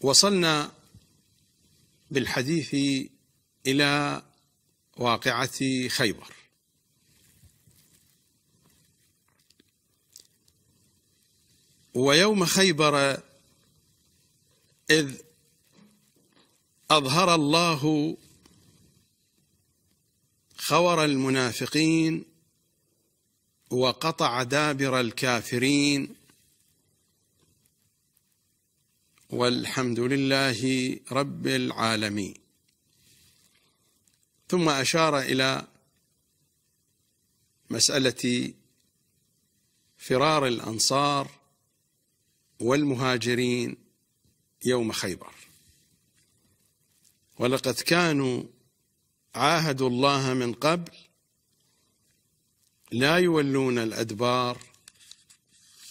وصلنا بالحديث إلى واقعة خيبر ويوم خيبر إذ أظهر الله خور المنافقين وقطع دابر الكافرين والحمد لله رب العالمين ثم اشار الى مساله فرار الانصار والمهاجرين يوم خيبر ولقد كانوا عاهدوا الله من قبل لا يولون الادبار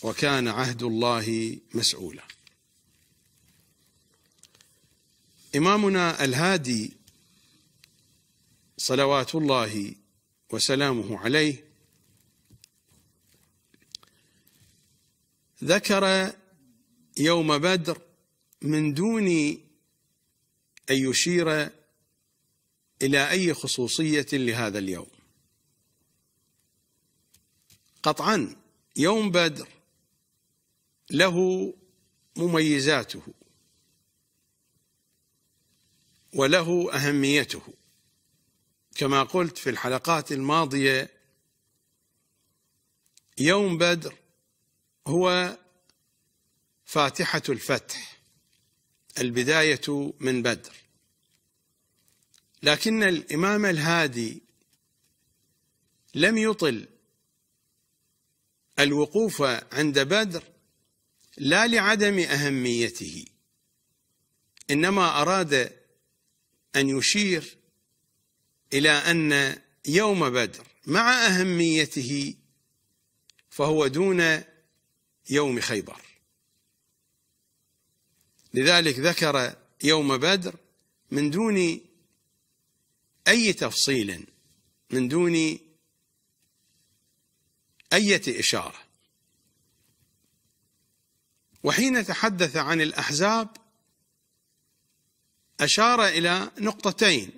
وكان عهد الله مسؤولا إمامنا الهادي صلوات الله وسلامه عليه ذكر يوم بدر من دون أن يشير إلى أي خصوصية لهذا اليوم قطعا يوم بدر له مميزاته وله أهميته كما قلت في الحلقات الماضية يوم بدر هو فاتحة الفتح البداية من بدر لكن الإمام الهادي لم يطل الوقوف عند بدر لا لعدم أهميته إنما أراد أن يشير إلى أن يوم بدر مع أهميته فهو دون يوم خيبر لذلك ذكر يوم بدر من دون أي تفصيل من دون أية إشارة وحين تحدث عن الأحزاب أشار إلى نقطتين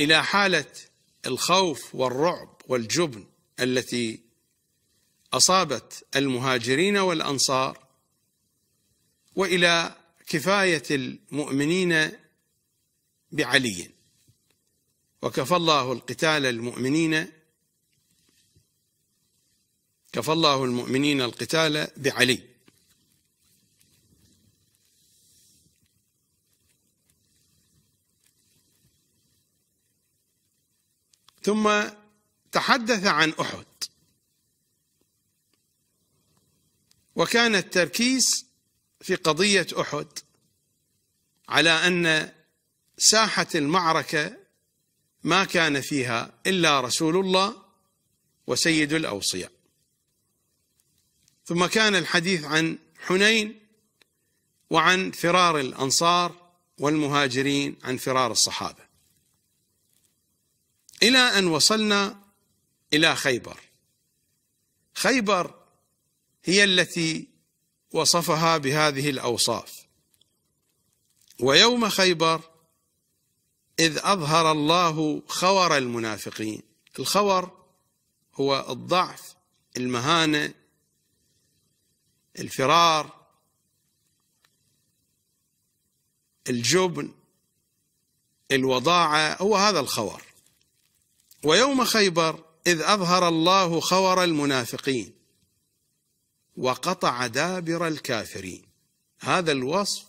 إلى حالة الخوف والرعب والجبن التي أصابت المهاجرين والأنصار وإلى كفاية المؤمنين بعلي وكفى الله القتال المؤمنين كفى الله المؤمنين القتال بعلي ثم تحدث عن احد وكان التركيز في قضيه احد على ان ساحه المعركه ما كان فيها الا رسول الله وسيد الاوصياء ثم كان الحديث عن حنين وعن فرار الانصار والمهاجرين عن فرار الصحابه إلى أن وصلنا إلى خيبر خيبر هي التي وصفها بهذه الأوصاف ويوم خيبر إذ أظهر الله خور المنافقين الخور هو الضعف المهانة الفرار الجبن الوضاعة هو هذا الخور ويوم خيبر إذ أظهر الله خور المنافقين وقطع دابر الكافرين هذا الوصف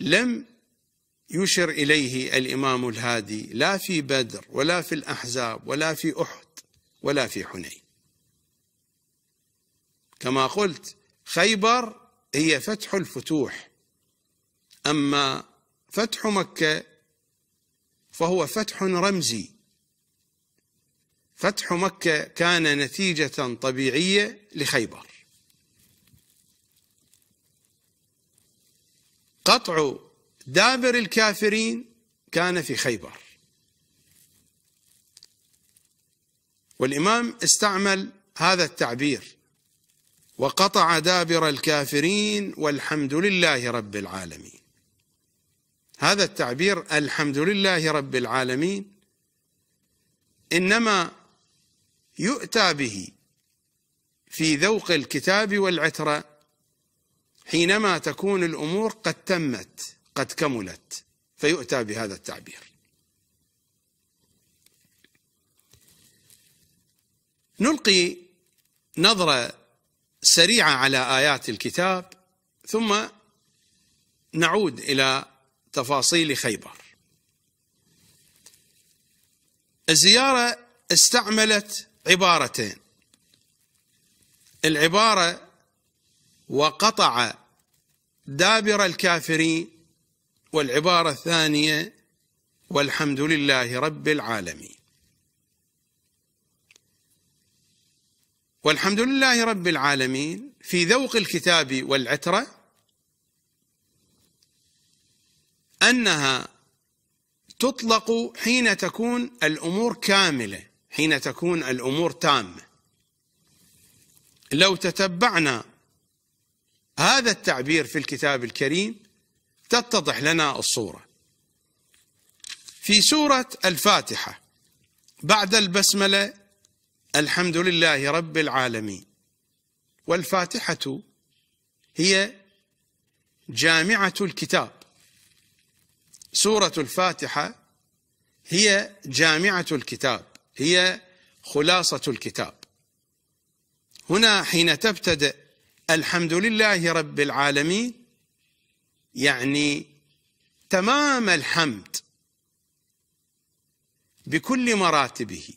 لم يشر إليه الإمام الهادي لا في بدر ولا في الأحزاب ولا في أحد ولا في حنين كما قلت خيبر هي فتح الفتوح أما فتح مكة فهو فتح رمزي فتح مكة كان نتيجة طبيعية لخيبر قطع دابر الكافرين كان في خيبر والإمام استعمل هذا التعبير وقطع دابر الكافرين والحمد لله رب العالمين هذا التعبير الحمد لله رب العالمين انما يؤتى به في ذوق الكتاب والعتره حينما تكون الامور قد تمت قد كملت فيؤتى بهذا التعبير نلقي نظره سريعه على ايات الكتاب ثم نعود الى تفاصيل خيبر الزيارة استعملت عبارتين العبارة وقطع دابر الكافرين والعبارة الثانية والحمد لله رب العالمين والحمد لله رب العالمين في ذوق الكتاب والعترة انها تطلق حين تكون الامور كامله حين تكون الامور تامه لو تتبعنا هذا التعبير في الكتاب الكريم تتضح لنا الصوره في سوره الفاتحه بعد البسمله الحمد لله رب العالمين والفاتحه هي جامعه الكتاب سورة الفاتحة هي جامعة الكتاب هي خلاصة الكتاب هنا حين تبتدأ الحمد لله رب العالمين يعني تمام الحمد بكل مراتبه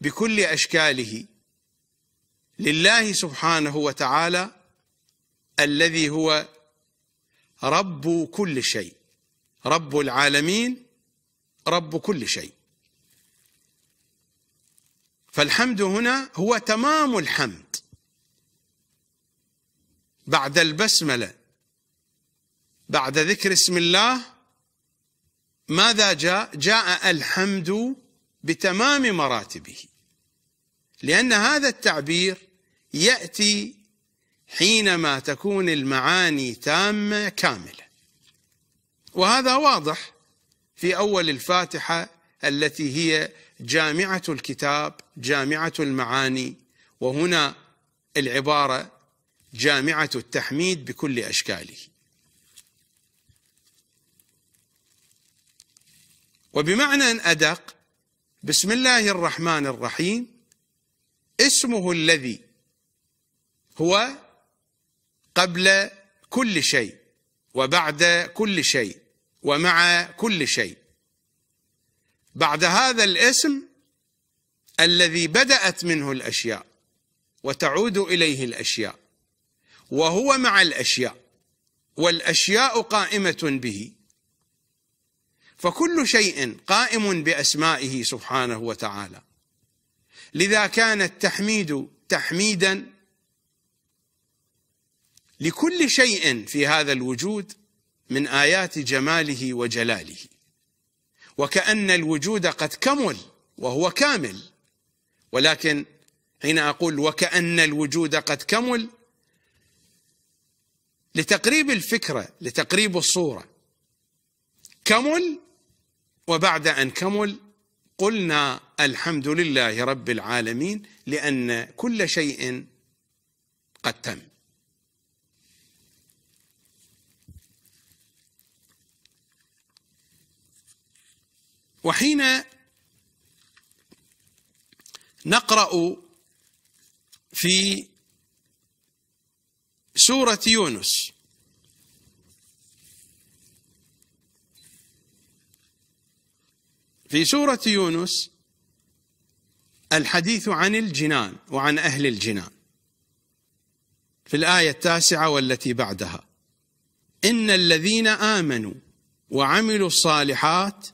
بكل اشكاله لله سبحانه وتعالى الذي هو رب كل شيء رب العالمين رب كل شيء فالحمد هنا هو تمام الحمد بعد البسمله بعد ذكر اسم الله ماذا جاء؟ جاء الحمد بتمام مراتبه لان هذا التعبير ياتي حينما تكون المعاني تامه كامله وهذا واضح في اول الفاتحه التي هي جامعه الكتاب جامعه المعاني وهنا العباره جامعه التحميد بكل اشكاله وبمعنى ادق بسم الله الرحمن الرحيم اسمه الذي هو قبل كل شيء وبعد كل شيء ومع كل شيء بعد هذا الاسم الذي بدات منه الاشياء وتعود اليه الاشياء وهو مع الاشياء والاشياء قائمه به فكل شيء قائم باسمائه سبحانه وتعالى لذا كان التحميد تحميدا لكل شيء في هذا الوجود من ايات جماله وجلاله وكان الوجود قد كمل وهو كامل ولكن حين اقول وكان الوجود قد كمل لتقريب الفكره لتقريب الصوره كمل وبعد ان كمل قلنا الحمد لله رب العالمين لان كل شيء قد تم وحين نقرأ في سورة يونس في سورة يونس الحديث عن الجنان وعن أهل الجنان في الآية التاسعة والتي بعدها إن الذين آمنوا وعملوا الصالحات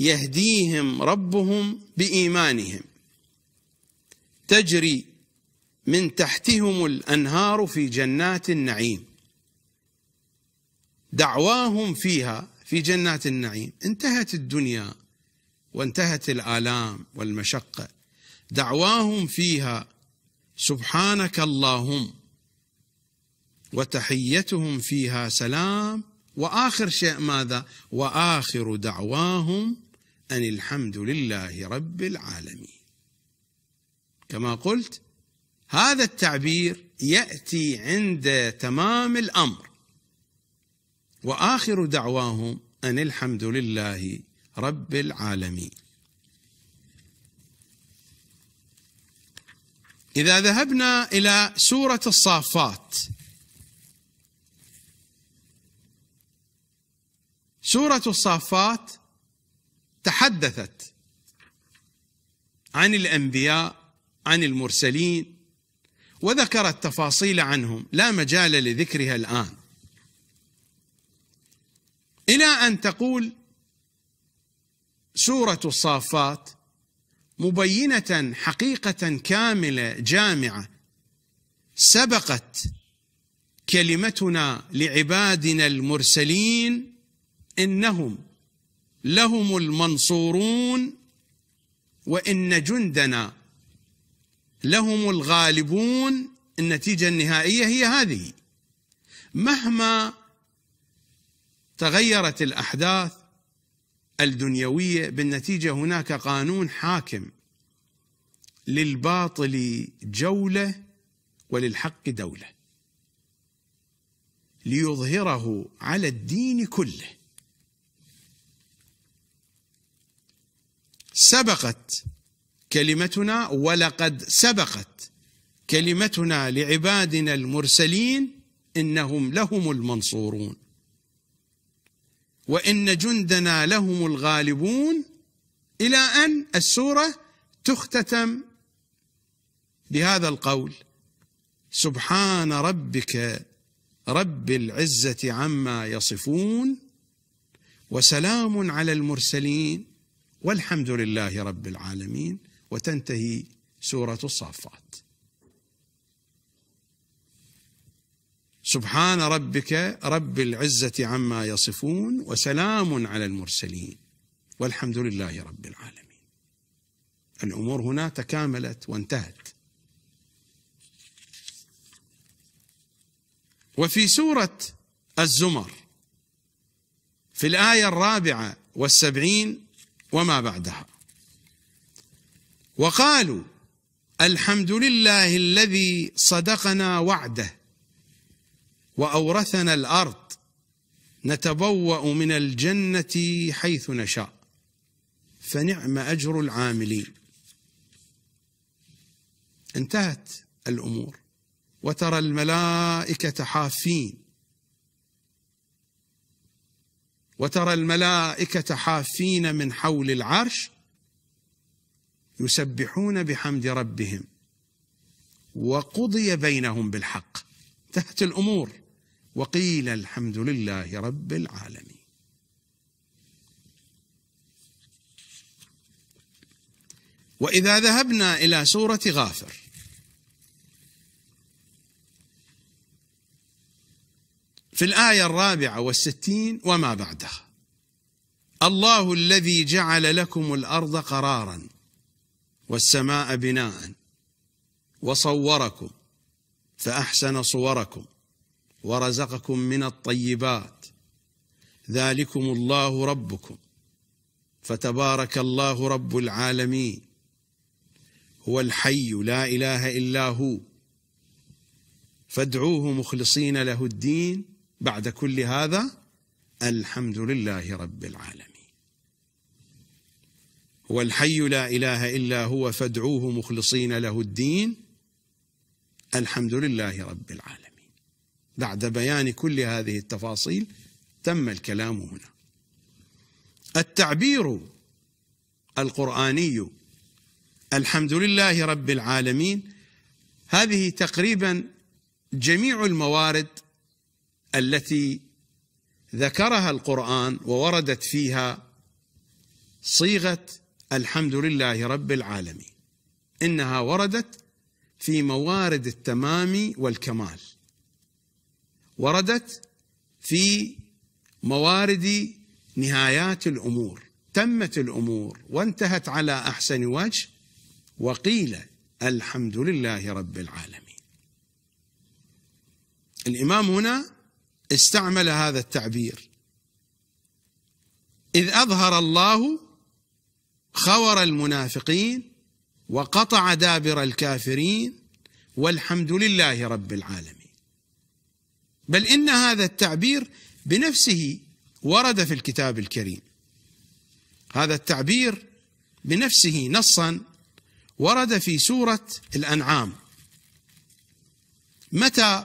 يهديهم ربهم بايمانهم تجري من تحتهم الانهار في جنات النعيم دعواهم فيها في جنات النعيم انتهت الدنيا وانتهت الالام والمشقه دعواهم فيها سبحانك اللهم وتحيتهم فيها سلام واخر شيء ماذا واخر دعواهم أن الحمد لله رب العالمين كما قلت هذا التعبير يأتي عند تمام الأمر وآخر دعواهم أن الحمد لله رب العالمين إذا ذهبنا إلى سورة الصافات سورة الصافات تحدثت عن الانبياء عن المرسلين وذكرت تفاصيل عنهم لا مجال لذكرها الان الى ان تقول سوره الصافات مبينه حقيقه كامله جامعه سبقت كلمتنا لعبادنا المرسلين انهم لهم المنصورون وإن جندنا لهم الغالبون النتيجة النهائية هي هذه مهما تغيرت الأحداث الدنيوية بالنتيجة هناك قانون حاكم للباطل جولة وللحق دولة ليظهره على الدين كله سبقت كلمتنا ولقد سبقت كلمتنا لعبادنا المرسلين انهم لهم المنصورون وان جندنا لهم الغالبون الى ان السوره تختتم بهذا القول سبحان ربك رب العزه عما يصفون وسلام على المرسلين والحمد لله رب العالمين وتنتهي سوره الصافات سبحان ربك رب العزه عما يصفون وسلام على المرسلين والحمد لله رب العالمين الامور هنا تكاملت وانتهت وفي سوره الزمر في الايه الرابعه والسبعين وما بعدها وقالوا الحمد لله الذي صدقنا وعده واورثنا الارض نتبوا من الجنه حيث نشاء فنعم اجر العاملين انتهت الامور وترى الملائكه حافين وترى الملائكة حافين من حول العرش يسبحون بحمد ربهم وقضي بينهم بالحق انتهت الأمور وقيل الحمد لله رب العالمين وإذا ذهبنا إلى سورة غافر في الآية الرابعة والستين وما بعدها الله الذي جعل لكم الأرض قرارا والسماء بناء وصوركم فأحسن صوركم ورزقكم من الطيبات ذلكم الله ربكم فتبارك الله رب العالمين هو الحي لا اله الا هو فادعوه مخلصين له الدين بعد كل هذا الحمد لله رب العالمين هو الحي لا اله الا هو فادعوه مخلصين له الدين الحمد لله رب العالمين بعد بيان كل هذه التفاصيل تم الكلام هنا التعبير القراني الحمد لله رب العالمين هذه تقريبا جميع الموارد التي ذكرها القرآن ووردت فيها صيغة الحمد لله رب العالمين إنها وردت في موارد التمام والكمال وردت في موارد نهايات الامور تمت الامور وانتهت على احسن وجه وقيل الحمد لله رب العالمين الامام هنا استعمل هذا التعبير إذ أظهر الله خور المنافقين وقطع دابر الكافرين والحمد لله رب العالمين بل إن هذا التعبير بنفسه ورد في الكتاب الكريم هذا التعبير بنفسه نصا ورد في سورة الأنعام متى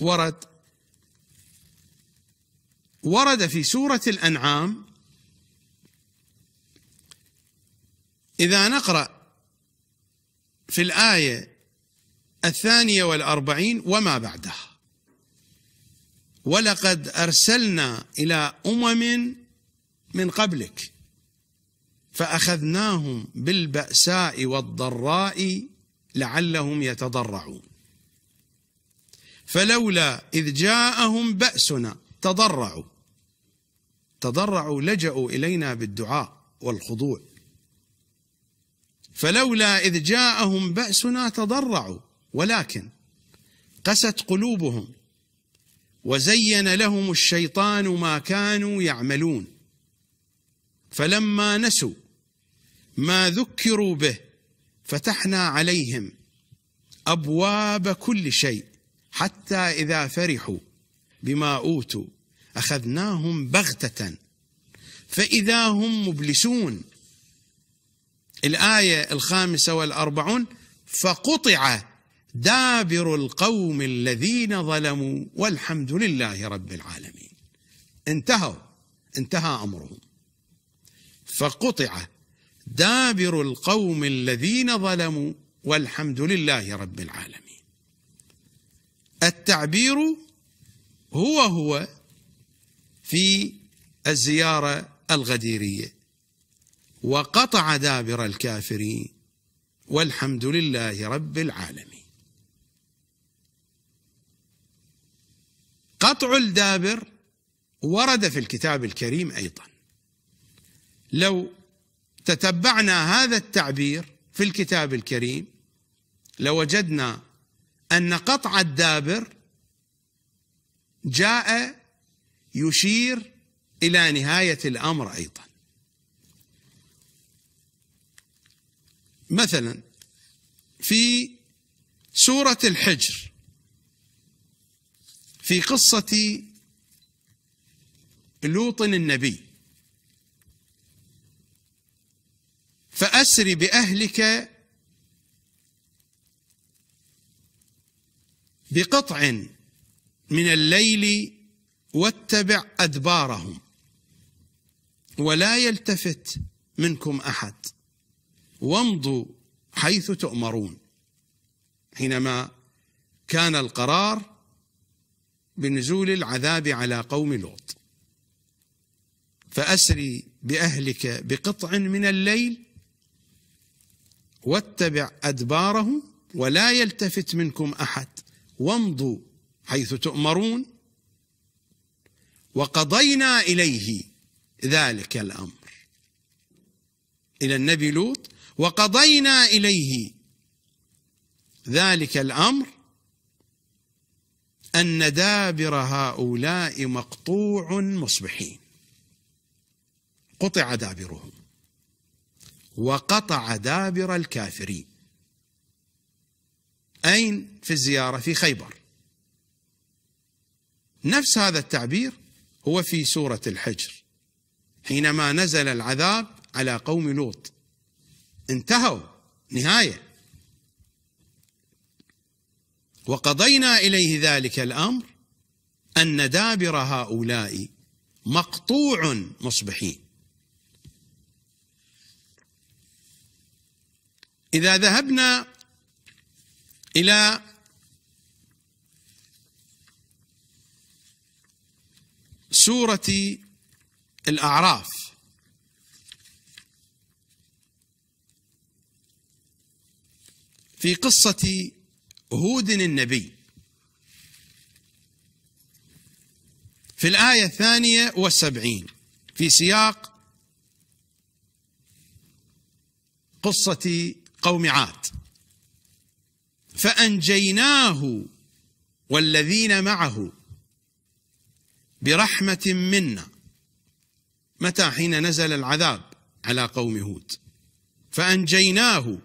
ورد ورد في سورة الأنعام إذا نقرأ في الآية الثانية والأربعين وما بعدها ولقد أرسلنا إلى أمم من قبلك فأخذناهم بالبأساء والضراء لعلهم يتضرعون فلولا إذ جاءهم بأسنا تضرعوا تضرعوا لجأوا إلينا بالدعاء والخضوع فلولا إذ جاءهم بأسنا تضرعوا ولكن قست قلوبهم وزين لهم الشيطان ما كانوا يعملون فلما نسوا ما ذكروا به فتحنا عليهم ابواب كل شيء حتى اذا فرحوا بما اوتوا اخذناهم بغته فاذا هم مبلسون الايه الخامسه والاربعون فقطع دابر القوم الذين ظلموا والحمد لله رب العالمين انتهوا انتهى امرهم فقطع دابر القوم الذين ظلموا والحمد لله رب العالمين التعبير هو هو في الزيارة الغديرية وقطع دابر الكافرين والحمد لله رب العالمين قطع الدابر ورد في الكتاب الكريم ايضا لو تتبعنا هذا التعبير في الكتاب الكريم لوجدنا ان قطع الدابر جاء يشير إلى نهاية الأمر أيضا مثلا في سورة الحجر في قصة لوط النبي فأسر بأهلك بقطع من الليل واتبع أدبارهم ولا يلتفت منكم أحد وامضوا حيث تؤمرون حينما كان القرار بنزول العذاب على قوم لوط فأسري بأهلك بقطع من الليل واتبع أدبارهم ولا يلتفت منكم أحد وامضوا حيث تؤمرون وقضينا اليه ذلك الامر الى النبي لوط وقضينا اليه ذلك الامر ان دابر هؤلاء مقطوع مصبحين قطع دابرهم وقطع دابر الكافرين اين في الزياره في خيبر نفس هذا التعبير هو في سورة الحجر حينما نزل العذاب على قوم لوط انتهوا نهاية وقضينا إليه ذلك الأمر أن دابر هؤلاء مقطوع مصبحين إذا ذهبنا إلى سورة الأعراف في قصة هود النبي في الآية الثانية والسبعين في سياق قصة قوم عاد فأنجيناه والذين معه برحمة منا متى حين نزل العذاب على قوم هود فأنجيناه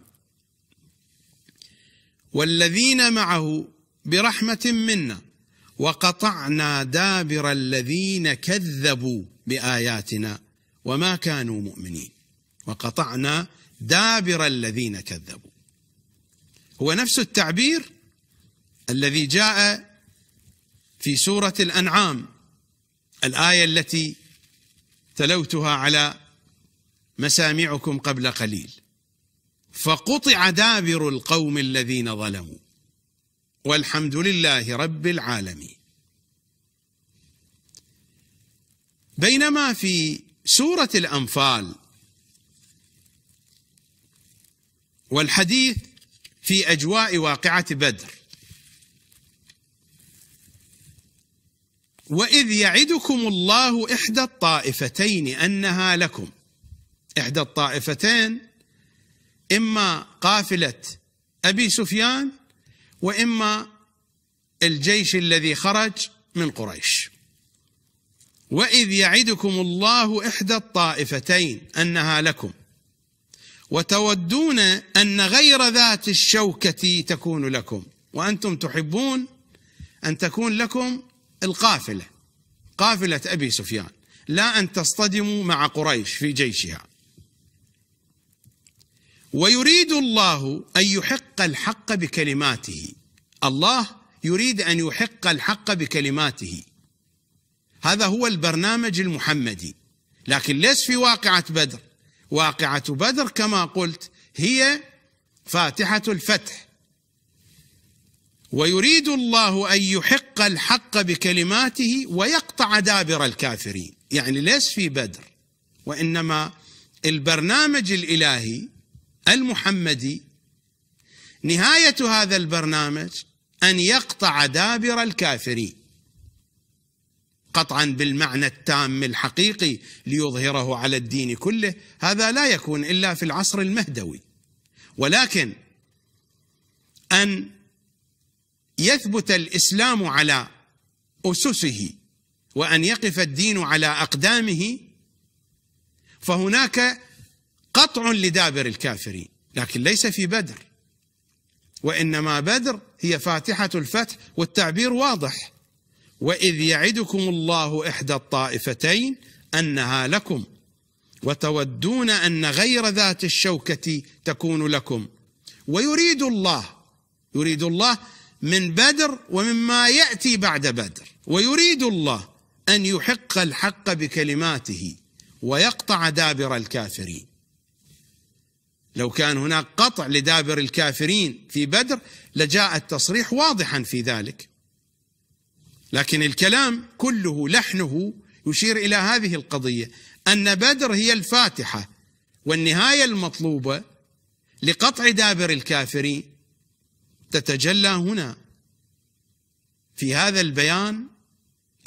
والذين معه برحمة منا وقطعنا دابر الذين كذبوا بآياتنا وما كانوا مؤمنين وقطعنا دابر الذين كذبوا هو نفس التعبير الذي جاء في سورة الأنعام الآية التي تلوتها على مسامعكم قبل قليل فقطع دابر القوم الذين ظلموا والحمد لله رب العالمين بينما في سورة الأنفال والحديث في أجواء واقعة بدر وإذ يعدكم الله إحدى الطائفتين أنها لكم إحدى الطائفتين إما قافلة أبي سفيان وإما الجيش الذي خرج من قريش وإذ يعدكم الله إحدى الطائفتين أنها لكم وتودون أن غير ذات الشوكة تكون لكم وأنتم تحبون أن تكون لكم القافله قافله ابي سفيان لا ان تصطدموا مع قريش في جيشها ويريد الله ان يحق الحق بكلماته الله يريد ان يحق الحق بكلماته هذا هو البرنامج المحمدي لكن ليس في واقعه بدر واقعه بدر كما قلت هي فاتحه الفتح ويريد الله ان يحق الحق بكلماته ويقطع دابر الكافرين يعني ليس في بدر وانما البرنامج الالهي المحمدي نهايه هذا البرنامج ان يقطع دابر الكافرين قطعا بالمعنى التام الحقيقي ليظهره على الدين كله هذا لا يكون الا في العصر المهدوي ولكن ان يثبت الاسلام على اسسه وان يقف الدين على اقدامه فهناك قطع لدابر الكافرين لكن ليس في بدر وانما بدر هي فاتحه الفتح والتعبير واضح واذ يعدكم الله احدى الطائفتين انها لكم وتودون ان غير ذات الشوكه تكون لكم ويريد الله يريد الله من بدر ومما ياتي بعد بدر ويريد الله ان يحق الحق بكلماته ويقطع دابر الكافرين لو كان هناك قطع لدابر الكافرين في بدر لجاء التصريح واضحا في ذلك لكن الكلام كله لحنه يشير الى هذه القضيه ان بدر هي الفاتحه والنهايه المطلوبه لقطع دابر الكافرين تتجلى هنا في هذا البيان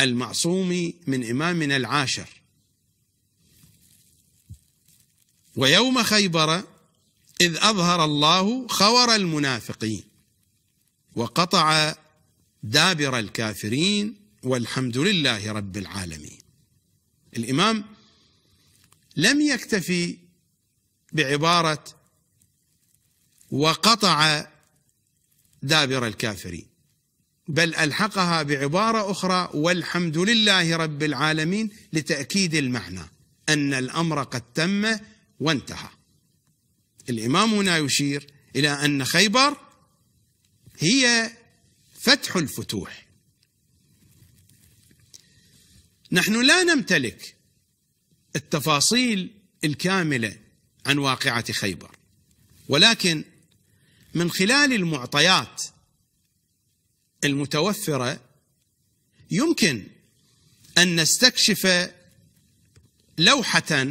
المعصوم من إمامنا العاشر ويوم خيبر إذ أظهر الله خور المنافقين وقطع دابر الكافرين والحمد لله رب العالمين الإمام لم يكتفي بعبارة وقطع دابر الكافرين بل الحقها بعباره اخرى والحمد لله رب العالمين لتاكيد المعنى ان الامر قد تم وانتهى الامام هنا يشير الى ان خيبر هي فتح الفتوح نحن لا نمتلك التفاصيل الكامله عن واقعه خيبر ولكن من خلال المعطيات المتوفره يمكن ان نستكشف لوحه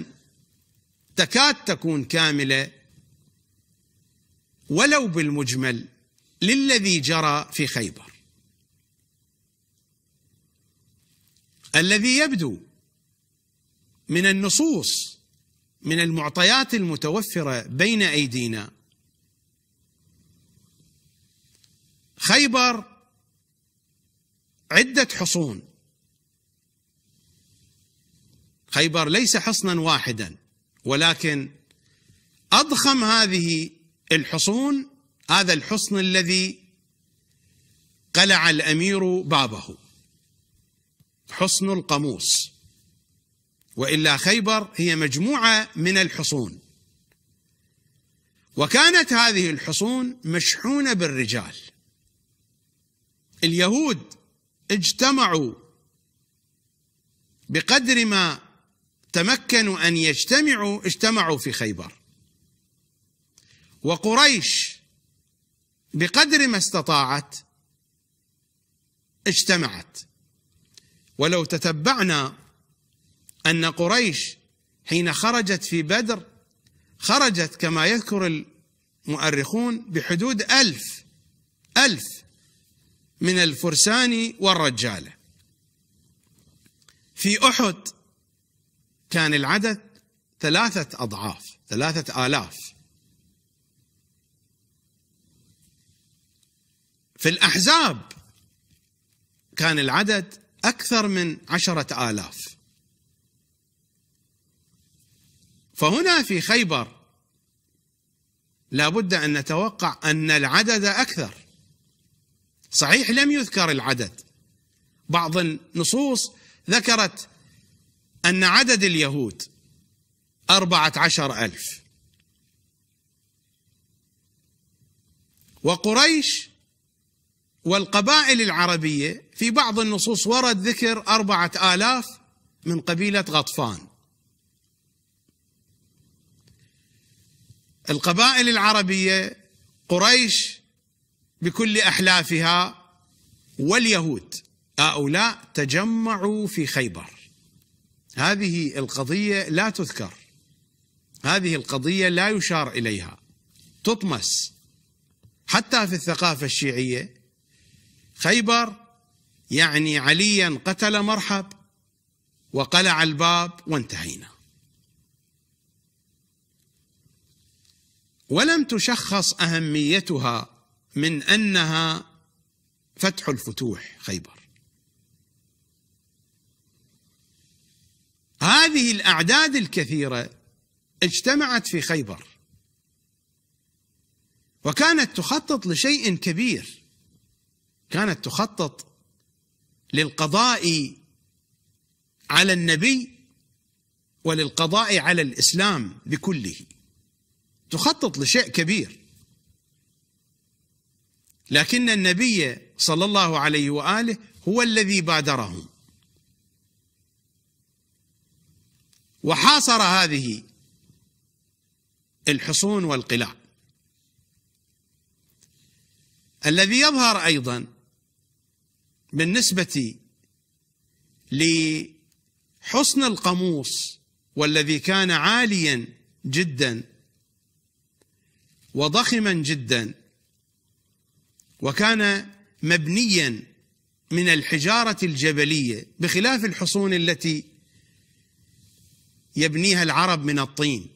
تكاد تكون كامله ولو بالمجمل للذي جرى في خيبر الذي يبدو من النصوص من المعطيات المتوفره بين ايدينا خيبر عدة حصون خيبر ليس حصنا واحدا ولكن أضخم هذه الحصون هذا الحصن الذي قلع الأمير بابه حصن القاموس والا خيبر هي مجموعه من الحصون وكانت هذه الحصون مشحونه بالرجال اليهود اجتمعوا بقدر ما تمكنوا ان يجتمعوا اجتمعوا في خيبر وقريش بقدر ما استطاعت اجتمعت ولو تتبعنا ان قريش حين خرجت في بدر خرجت كما يذكر المؤرخون بحدود ألف ألف من الفرسان والرجاله في احد كان العدد ثلاثه اضعاف ثلاثه الاف في الاحزاب كان العدد اكثر من عشره الاف فهنا في خيبر لابد ان نتوقع ان العدد اكثر صحيح لم يذكر العدد بعض النصوص ذكرت أن عدد اليهود أربعة عشر ألف وقريش والقبائل العربية في بعض النصوص ورد ذكر أربعة آلاف من قبيلة غطفان القبائل العربية قريش بكل احلافها واليهود هؤلاء تجمعوا في خيبر هذه القضيه لا تذكر هذه القضيه لا يشار اليها تطمس حتى في الثقافه الشيعيه خيبر يعني عليا قتل مرحب وقلع الباب وانتهينا ولم تشخص اهميتها من انها فتح الفتوح خيبر هذه الاعداد الكثيره اجتمعت في خيبر وكانت تخطط لشيء كبير كانت تخطط للقضاء على النبي وللقضاء على الاسلام بكله تخطط لشيء كبير لكن النبي صلى الله عليه واله هو الذي بادرهم وحاصر هذه الحصون والقلاع الذي يظهر ايضا بالنسبه لحصن القموس والذي كان عاليا جدا وضخما جدا وكان مبنيا من الحجارة الجبلية بخلاف الحصون التي يبنيها العرب من الطين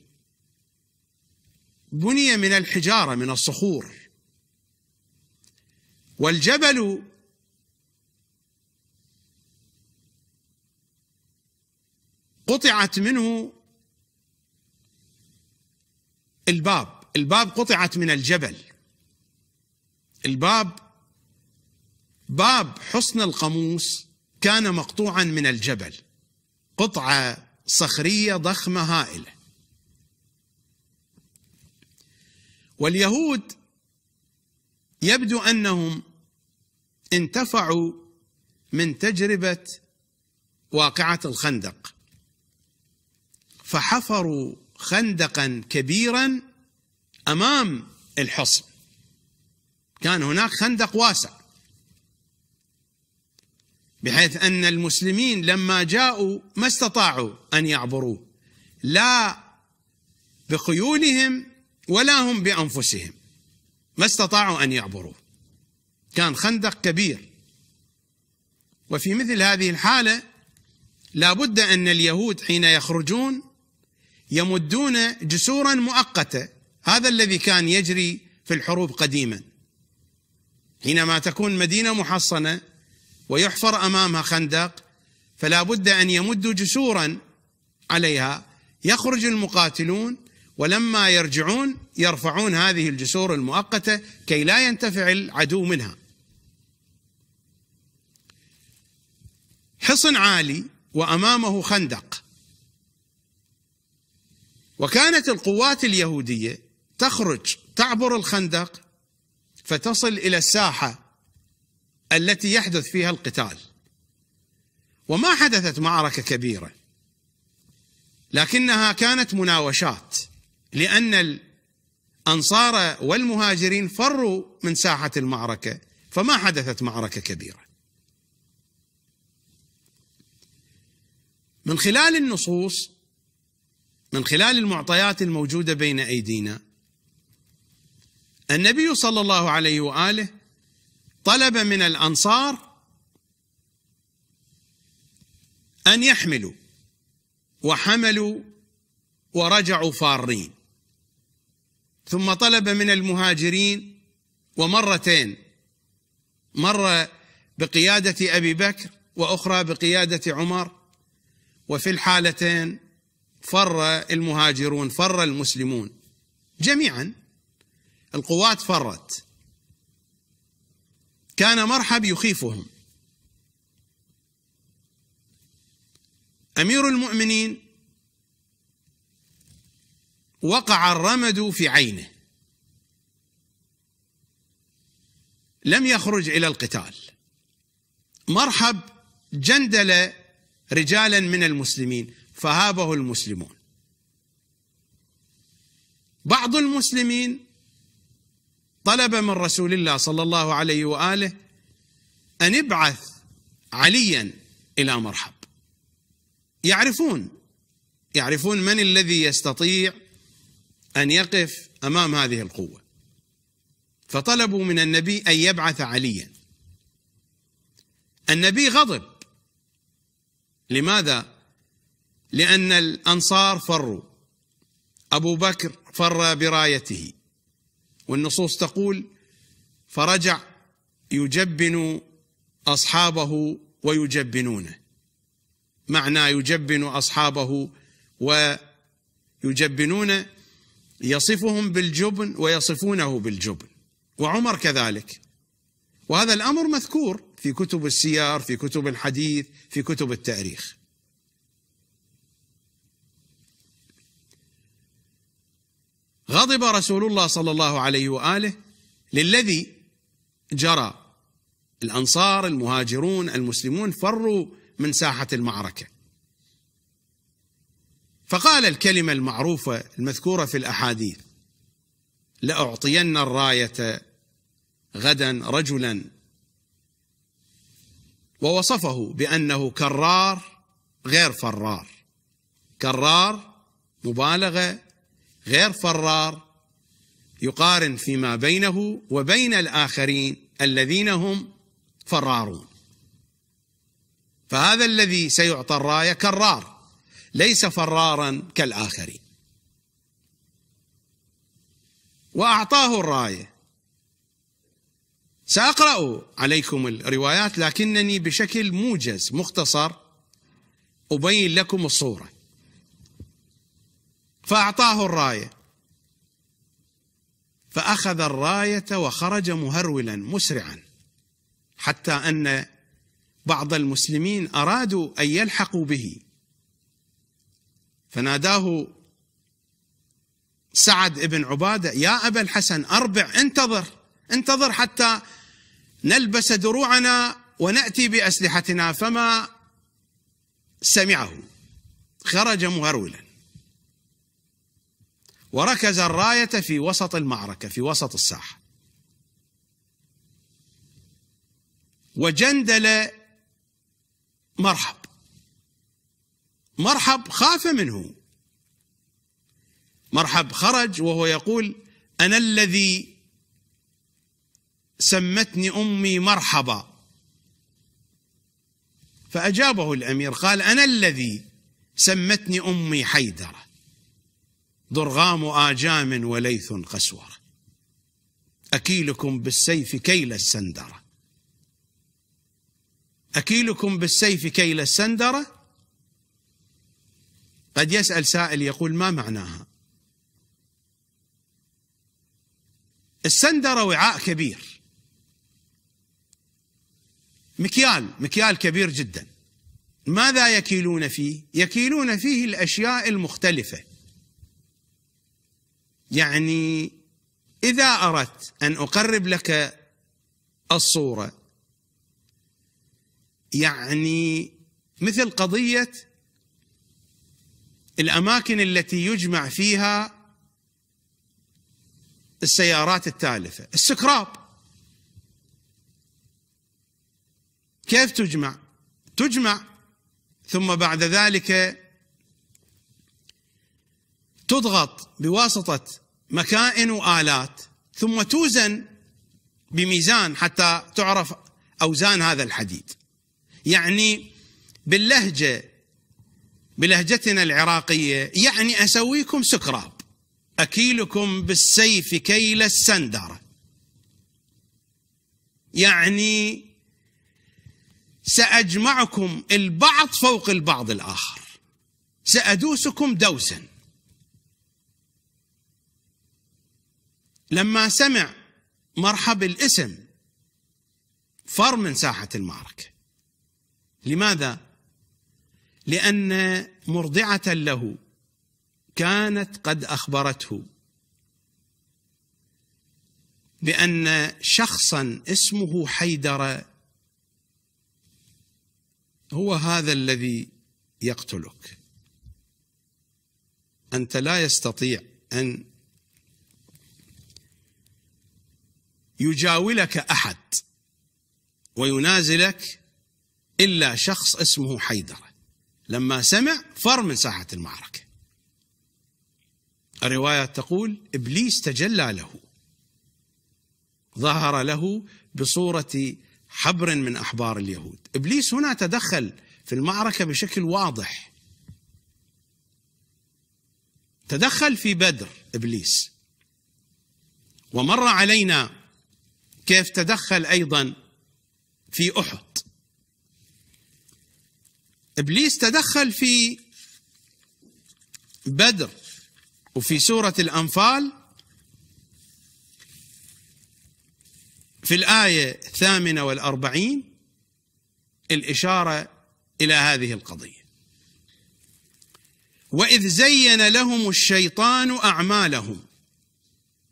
بني من الحجارة من الصخور والجبل قطعت منه الباب الباب قطعت من الجبل الباب باب حصن القاموس كان مقطوعا من الجبل قطعه صخريه ضخمه هائله واليهود يبدو انهم انتفعوا من تجربه واقعه الخندق فحفروا خندقا كبيرا امام الحصن كان هناك خندق واسع بحيث ان المسلمين لما جاءوا ما استطاعوا ان يعبروه لا بخيولهم ولا هم بانفسهم ما استطاعوا ان يعبروه كان خندق كبير وفي مثل هذه الحاله لابد ان اليهود حين يخرجون يمدون جسورا مؤقته هذا الذي كان يجري في الحروب قديما حينما تكون مدينة محصنة ويحفر أمامها خندق فلا بد أن يمدوا جسورا عليها يخرج المقاتلون ولما يرجعون يرفعون هذه الجسور المؤقتة كي لا ينتفع العدو منها حصن عالي وأمامه خندق وكانت القوات اليهودية تخرج تعبر الخندق فتصل الى الساحه التي يحدث فيها القتال وما حدثت معركه كبيره لكنها كانت مناوشات لان الانصار والمهاجرين فروا من ساحه المعركه فما حدثت معركه كبيره من خلال النصوص من خلال المعطيات الموجوده بين ايدينا النبي صلى الله عليه واله طلب من الانصار ان يحملوا وحملوا ورجعوا فارين ثم طلب من المهاجرين ومرتين مره بقياده ابي بكر واخرى بقياده عمر وفي الحالتين فر المهاجرون فر المسلمون جميعا القوات فرت كان مرحب يخيفهم امير المؤمنين وقع الرمد في عينه لم يخرج الى القتال مرحب جندل رجالا من المسلمين فهابه المسلمون بعض المسلمين طلب من رسول الله صلى الله عليه واله ان ابعث عليا الى مرحب يعرفون يعرفون من الذي يستطيع ان يقف امام هذه القوه فطلبوا من النبي ان يبعث عليا النبي غضب لماذا لان الانصار فروا ابو بكر فر برايته والنصوص تقول فرجع يجبن اصحابه ويجبنونه معنى يجبن اصحابه ويجبنونه يصفهم بالجبن ويصفونه بالجبن وعمر كذلك وهذا الامر مذكور في كتب السيار في كتب الحديث في كتب التاريخ غضب رسول الله صلى الله عليه واله للذي جرى الانصار المهاجرون المسلمون فروا من ساحه المعركه فقال الكلمه المعروفه المذكوره في الاحاديث لاعطين الرايه غدا رجلا ووصفه بانه كرار غير فرار كرار مبالغه غير فرار يقارن فيما بينه وبين الآخرين الذين هم فرارون فهذا الذي سيعطى الراية كرار ليس فرارا كالآخرين وأعطاه الراية سأقرأ عليكم الروايات لكنني بشكل موجز مختصر أبين لكم الصورة فأعطاه الراية فأخذ الراية وخرج مهرولا مسرعا حتى أن بعض المسلمين أرادوا أن يلحقوا به فناداه سعد بن عبادة يا أبا الحسن أربع انتظر انتظر حتى نلبس دروعنا ونأتي بأسلحتنا فما سمعه خرج مهرولا وركز الراية في وسط المعركة في وسط الساحة وجندل مرحب مرحب خاف منه مرحب خرج وهو يقول انا الذي سمتني امي مرحبا فاجابه الامير قال انا الذي سمتني امي حيدره ضرغام آجام وليث قسورة أكيلكم بالسيف كيل السندرة أكيلكم بالسيف كيل السندرة قد يسأل سائل يقول ما معناها السندرة وعاء كبير مكيال مكيال كبير جدا ماذا يكيلون فيه يكيلون فيه الأشياء المختلفة يعني اذا اردت ان اقرب لك الصوره يعني مثل قضيه الاماكن التي يجمع فيها السيارات التالفه السكراب كيف تجمع تجمع ثم بعد ذلك تضغط بواسطة مكائن وآلات ثم توزن بميزان حتى تعرف أوزان هذا الحديد يعني باللهجة بلهجتنا العراقية يعني أسويكم سكراب أكيلكم بالسيف كيل السندرة يعني سأجمعكم البعض فوق البعض الآخر سأدوسكم دوساً لما سمع مرحب الاسم فر من ساحة المعركة لماذا؟ لأن مرضعة له كانت قد أخبرته بأن شخصا اسمه حيدر هو هذا الذي يقتلك أنت لا يستطيع أن يجاولك احد وينازلك الا شخص اسمه حيدره لما سمع فر من ساحه المعركه الروايه تقول ابليس تجلى له ظهر له بصوره حبر من احبار اليهود ابليس هنا تدخل في المعركه بشكل واضح تدخل في بدر ابليس ومر علينا كيف تدخل ايضا في احد ابليس تدخل في بدر وفي سوره الانفال في الايه الثامنه والاربعين الاشاره الى هذه القضيه واذ زين لهم الشيطان اعمالهم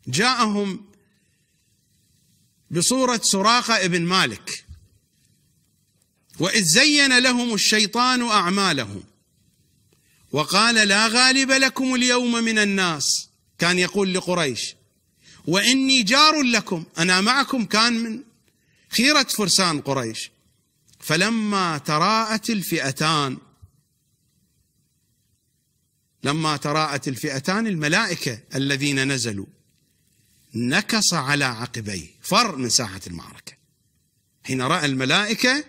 جاءهم بصورة سراقة ابن مالك وإذ زين لهم الشيطان أعمالهم وقال لا غالب لكم اليوم من الناس كان يقول لقريش وإني جار لكم أنا معكم كان من خيرة فرسان قريش فلما تراءت الفئتان لما تراءت الفئتان الملائكة الذين نزلوا نكص على عقبيه فر من ساحة المعركة حين رأى الملائكة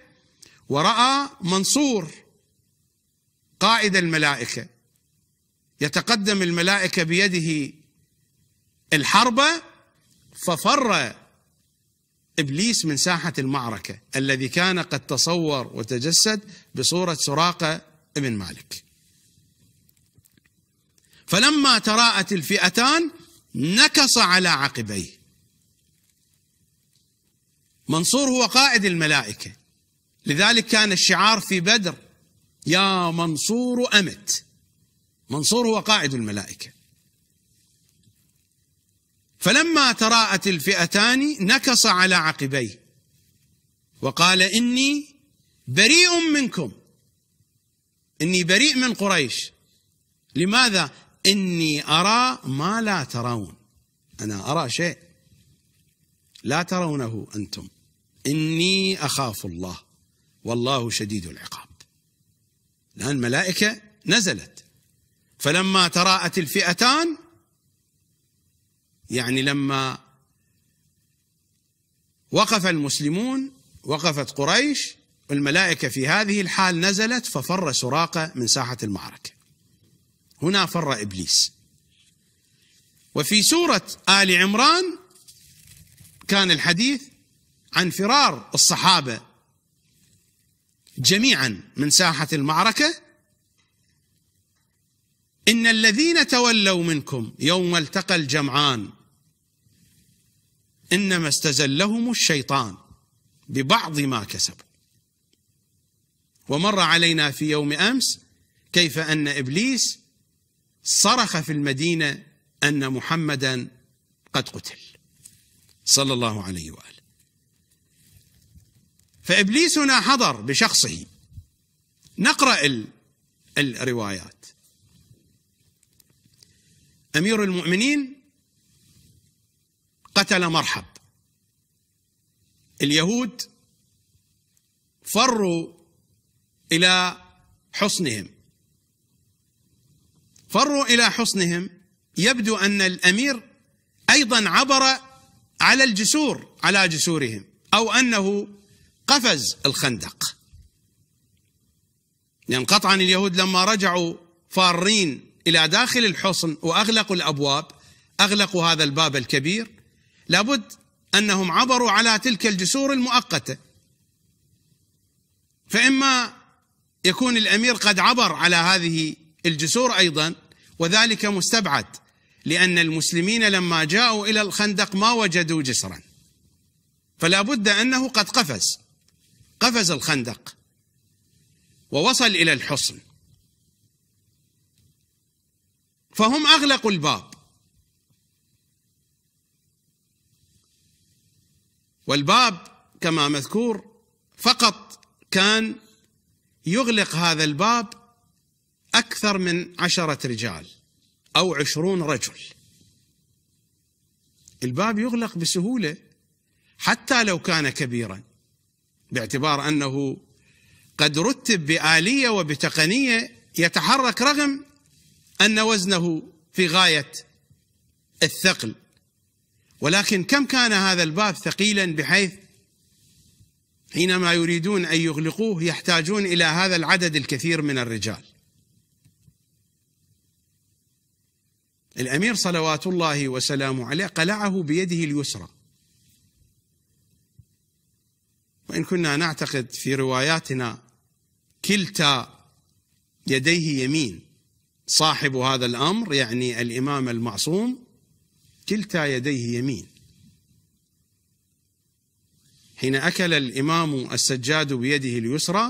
ورأى منصور قائد الملائكة يتقدم الملائكة بيده الحرب ففر ابليس من ساحه المعركه الذي كان قد تصور وتجسد بصوره سراقه ابن مالك فلما تراءت الفئتان نكص على عقبيه منصور هو قائد الملائكه لذلك كان الشعار في بدر يا منصور امت منصور هو قائد الملائكه فلما تراءت الفئتان نكص على عقبيه وقال اني بريء منكم اني بريء من قريش لماذا إني أرى ما لا ترون أنا أرى شيء لا ترونه أنتم إني أخاف الله والله شديد العقاب الآن الملائكة نزلت فلما تراءت الفئتان يعني لما وقف المسلمون وقفت قريش الملائكة في هذه الحال نزلت ففر سراقة من ساحة المعركة هنا فر ابليس وفي سوره ال عمران كان الحديث عن فرار الصحابه جميعا من ساحه المعركه ان الذين تولوا منكم يوم التقى الجمعان انما استزلهم الشيطان ببعض ما كسبوا ومر علينا في يوم امس كيف ان ابليس صرخ في المدينة أن محمدا قد قتل صلى الله عليه وآله فإبليس هنا حضر بشخصه نقرأ الروايات أمير المؤمنين قتل مرحب اليهود فروا إلى حصنهم فروا الى حصنهم يبدو ان الامير ايضا عبر على الجسور على جسورهم او انه قفز الخندق لان قطعا اليهود لما رجعوا فارين الى داخل الحصن واغلقوا الابواب اغلقوا هذا الباب الكبير لابد انهم عبروا على تلك الجسور المؤقته فاما يكون الامير قد عبر على هذه الجسور ايضا وذلك مستبعد لأن المسلمين لما جاءوا إلى الخندق ما وجدوا جسرا فلا بد أنه قد قفز قفز الخندق ووصل إلى الحصن فهم أغلقوا الباب والباب كما مذكور فقط كان يغلق هذا الباب أكثر من عشرة رجال أو عشرون رجل الباب يغلق بسهولة حتى لو كان كبيرا باعتبار أنه قد رتب بآلية وبتقنية يتحرك رغم أن وزنه في غاية الثقل ولكن كم كان هذا الباب ثقيلا بحيث حينما يريدون أن يغلقوه يحتاجون إلى هذا العدد الكثير من الرجال الأمير صلوات الله وسلامه عليه قلعه بيده اليسرى وإن كنا نعتقد في رواياتنا كلتا يديه يمين صاحب هذا الأمر يعني الإمام المعصوم كلتا يديه يمين حين أكل الإمام السجاد بيده اليسرى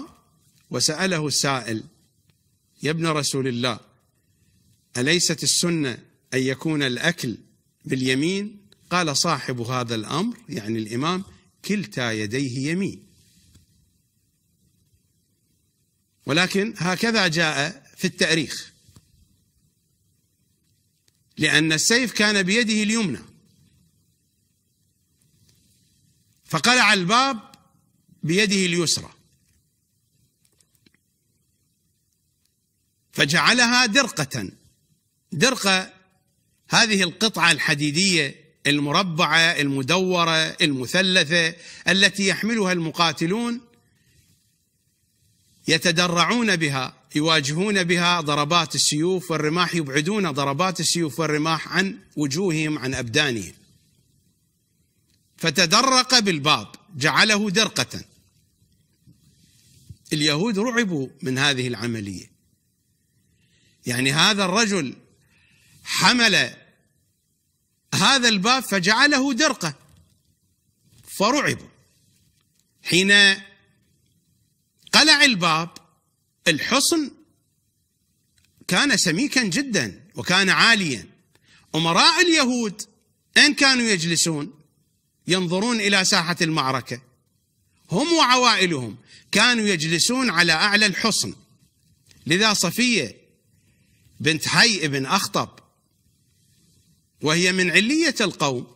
وسأله السائل يا ابن رسول الله أليست السنة أن يكون الأكل باليمين قال صاحب هذا الأمر يعني الإمام كلتا يديه يمين ولكن هكذا جاء في التاريخ لأن السيف كان بيده اليمنى فقلع الباب بيده اليسرى فجعلها درقة درقة هذه القطعة الحديدية المربعة المدورة المثلثة التي يحملها المقاتلون يتدرعون بها يواجهون بها ضربات السيوف والرماح يبعدون ضربات السيوف والرماح عن وجوههم عن أبدانهم فتدرق بالباب جعله درقة اليهود رعبوا من هذه العملية يعني هذا الرجل حمل هذا الباب فجعله درقه فرعبوا حين قلع الباب الحصن كان سميكا جدا وكان عاليا امراء اليهود ان كانوا يجلسون ينظرون الى ساحه المعركه هم وعوائلهم كانوا يجلسون على اعلى الحصن لذا صفيه بنت حي بن اخطب وهي من علية القوم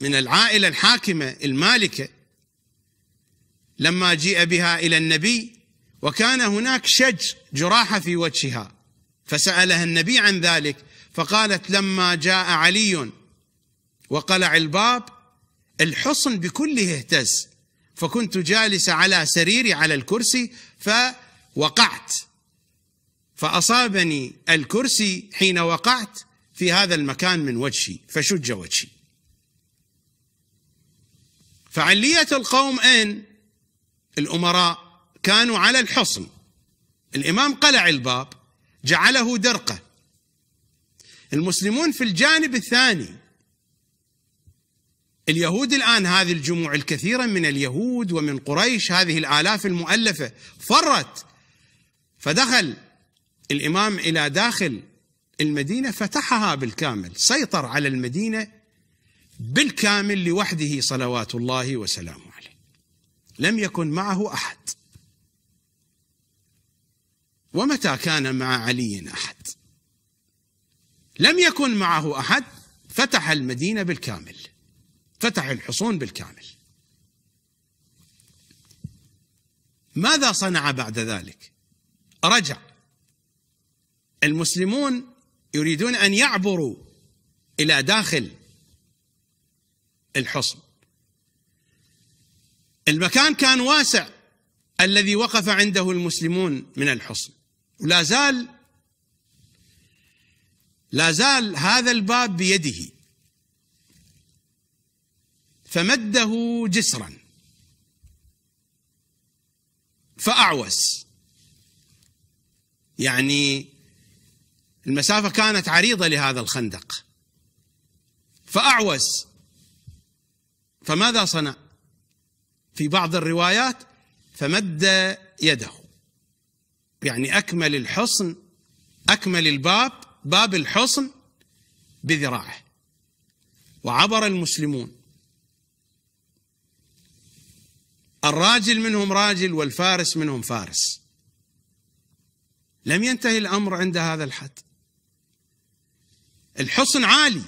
من العائلة الحاكمة المالكة لما جيء بها إلى النبي وكان هناك شج جراحة في وجهها فسألها النبي عن ذلك فقالت لما جاء علي وقلع الباب الحصن بكله اهتز فكنت جالسة على سريري على الكرسي فوقعت فأصابني الكرسي حين وقعت في هذا المكان من وجهي فشج وجهي فعلية القوم أين الأمراء كانوا على الحصن الإمام قلع الباب جعله درقة المسلمون في الجانب الثاني اليهود الآن هذه الجموع الكثيرة من اليهود ومن قريش هذه الآلاف المؤلفة فرت فدخل الإمام إلى داخل المدينة فتحها بالكامل سيطر على المدينة بالكامل لوحده صلوات الله وسلامه عليه لم يكن معه أحد ومتى كان مع علي أحد لم يكن معه أحد فتح المدينة بالكامل فتح الحصون بالكامل ماذا صنع بعد ذلك رجع المسلمون يريدون ان يعبروا الى داخل الحصن المكان كان واسع الذي وقف عنده المسلمون من الحصن ولا زال لا زال هذا الباب بيده فمده جسرا فأعوس يعني المسافة كانت عريضة لهذا الخندق فأعوز فماذا صنع في بعض الروايات فمد يده يعني أكمل الحصن أكمل الباب باب الحصن بذراعه وعبر المسلمون الراجل منهم راجل والفارس منهم فارس لم ينتهي الامر عند هذا الحد الحصن عالي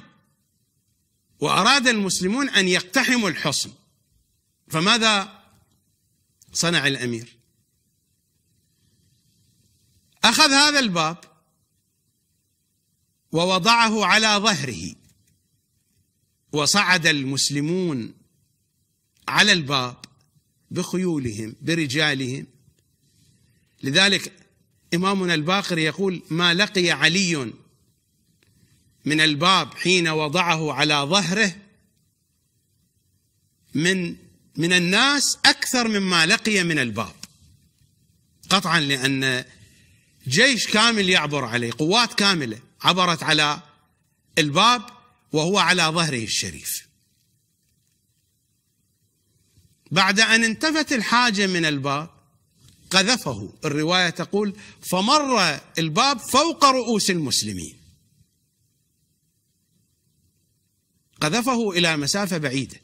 وأراد المسلمون أن يقتحموا الحصن فماذا صنع الأمير أخذ هذا الباب ووضعه على ظهره وصعد المسلمون على الباب بخيولهم برجالهم لذلك إمامنا الباقر يقول ما لقي علي من الباب حين وضعه على ظهره من من الناس اكثر مما لقي من الباب قطعا لان جيش كامل يعبر عليه قوات كامله عبرت على الباب وهو على ظهره الشريف بعد ان انتفت الحاجه من الباب قذفه الروايه تقول فمر الباب فوق رؤوس المسلمين قذفه إلى مسافة بعيدة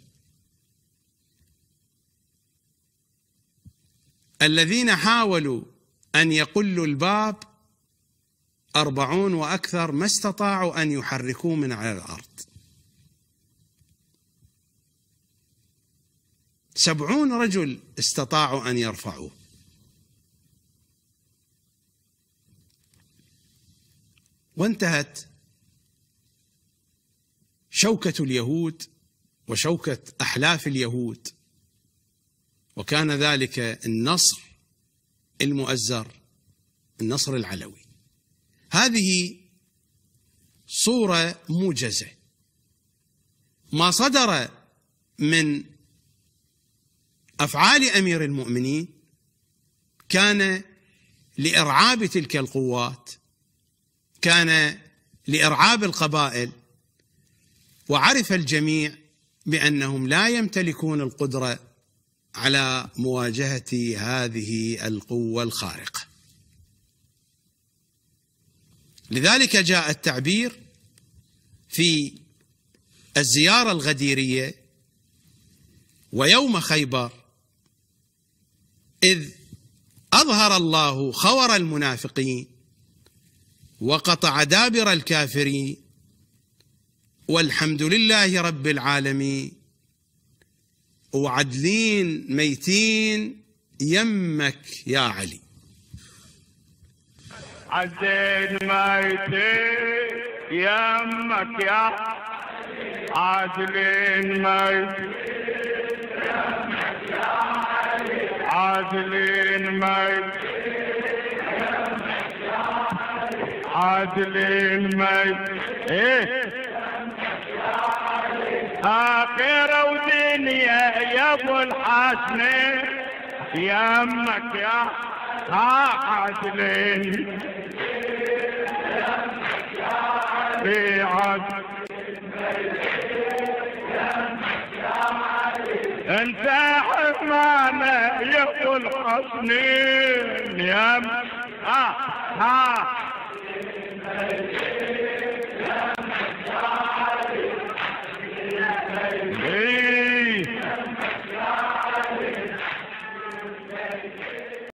الذين حاولوا أن يقلوا الباب أربعون وأكثر ما استطاعوا أن يحركوه من على الأرض سبعون رجل استطاعوا أن يرفعوه وانتهت شوكة اليهود وشوكة أحلاف اليهود وكان ذلك النصر المؤزر النصر العلوي هذه صورة موجزة ما صدر من أفعال أمير المؤمنين كان لإرعاب تلك القوات كان لإرعاب القبائل وعرف الجميع بانهم لا يمتلكون القدره على مواجهه هذه القوه الخارقه لذلك جاء التعبير في الزياره الغديريه ويوم خيبر اذ اظهر الله خور المنافقين وقطع دابر الكافرين والحمد لله رب العالمين وعدلين ميتين يمك يا علي عدلين ميتين يمك يا عدلين ميتين يمك يا علي عادلين علي عادلين ميت ايه آخرة ودنيا يا أبو الحسن يا أمك يا حسن في انت حمامة يا ابو الحسنين يا ها ها